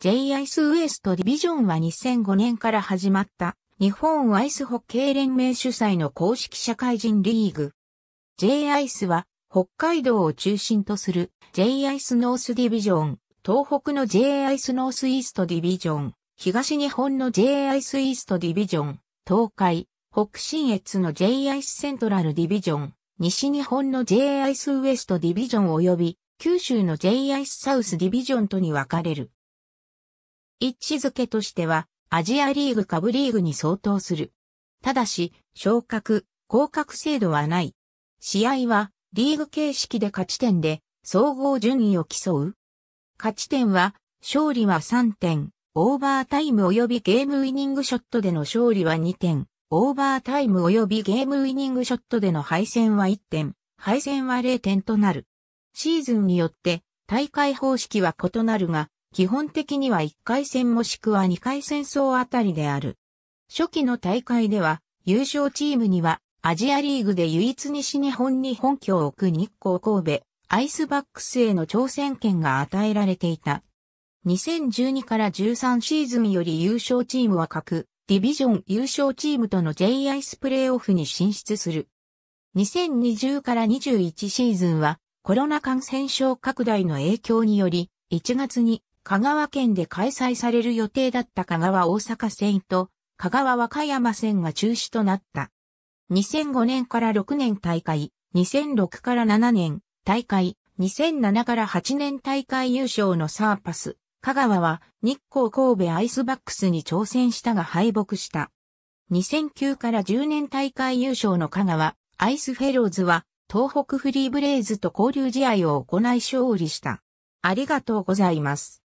J i s ウエストディビジョンは2005年から始まった日本アイスホッケー連盟主催の公式社会人リーグ。J i s は北海道を中心とする J i s ノースディビジョン、東北の J i s ノースイーストディビジョン、東日本の J i s イーストディビジョン、東海、北新越の J i s セントラルディビジョン、西日本の J i s ウエストディビジョン及び九州の J i s サウスディビジョンとに分かれる。位置づけとしては、アジアリーグ下部リーグに相当する。ただし、昇格、降格制度はない。試合は、リーグ形式で勝ち点で、総合順位を競う。勝ち点は、勝利は3点、オーバータイム及びゲームウィニングショットでの勝利は2点、オーバータイム及びゲームウィニングショットでの敗戦は1点、敗戦は0点となる。シーズンによって大会方式は異なるが、基本的には1回戦もしくは2回戦争あたりである。初期の大会では、優勝チームには、アジアリーグで唯一西日本に本拠を置く日光神戸、アイスバックスへの挑戦権が与えられていた。2012から13シーズンより優勝チームは各、ディビジョン優勝チームとの J アイスプレイオフに進出する。2020から21シーズンは、コロナ感染症拡大の影響により、1月に香川県で開催される予定だった香川大阪線と香川和歌山線が中止となった。2005年から6年大会、2006から7年大会、2007から8年大会優勝のサーパス、香川は日光神戸アイスバックスに挑戦したが敗北した。2009から10年大会優勝の香川、アイスフェローズは東北フリーブレイズと交流試合を行い勝利した。ありがとうございます。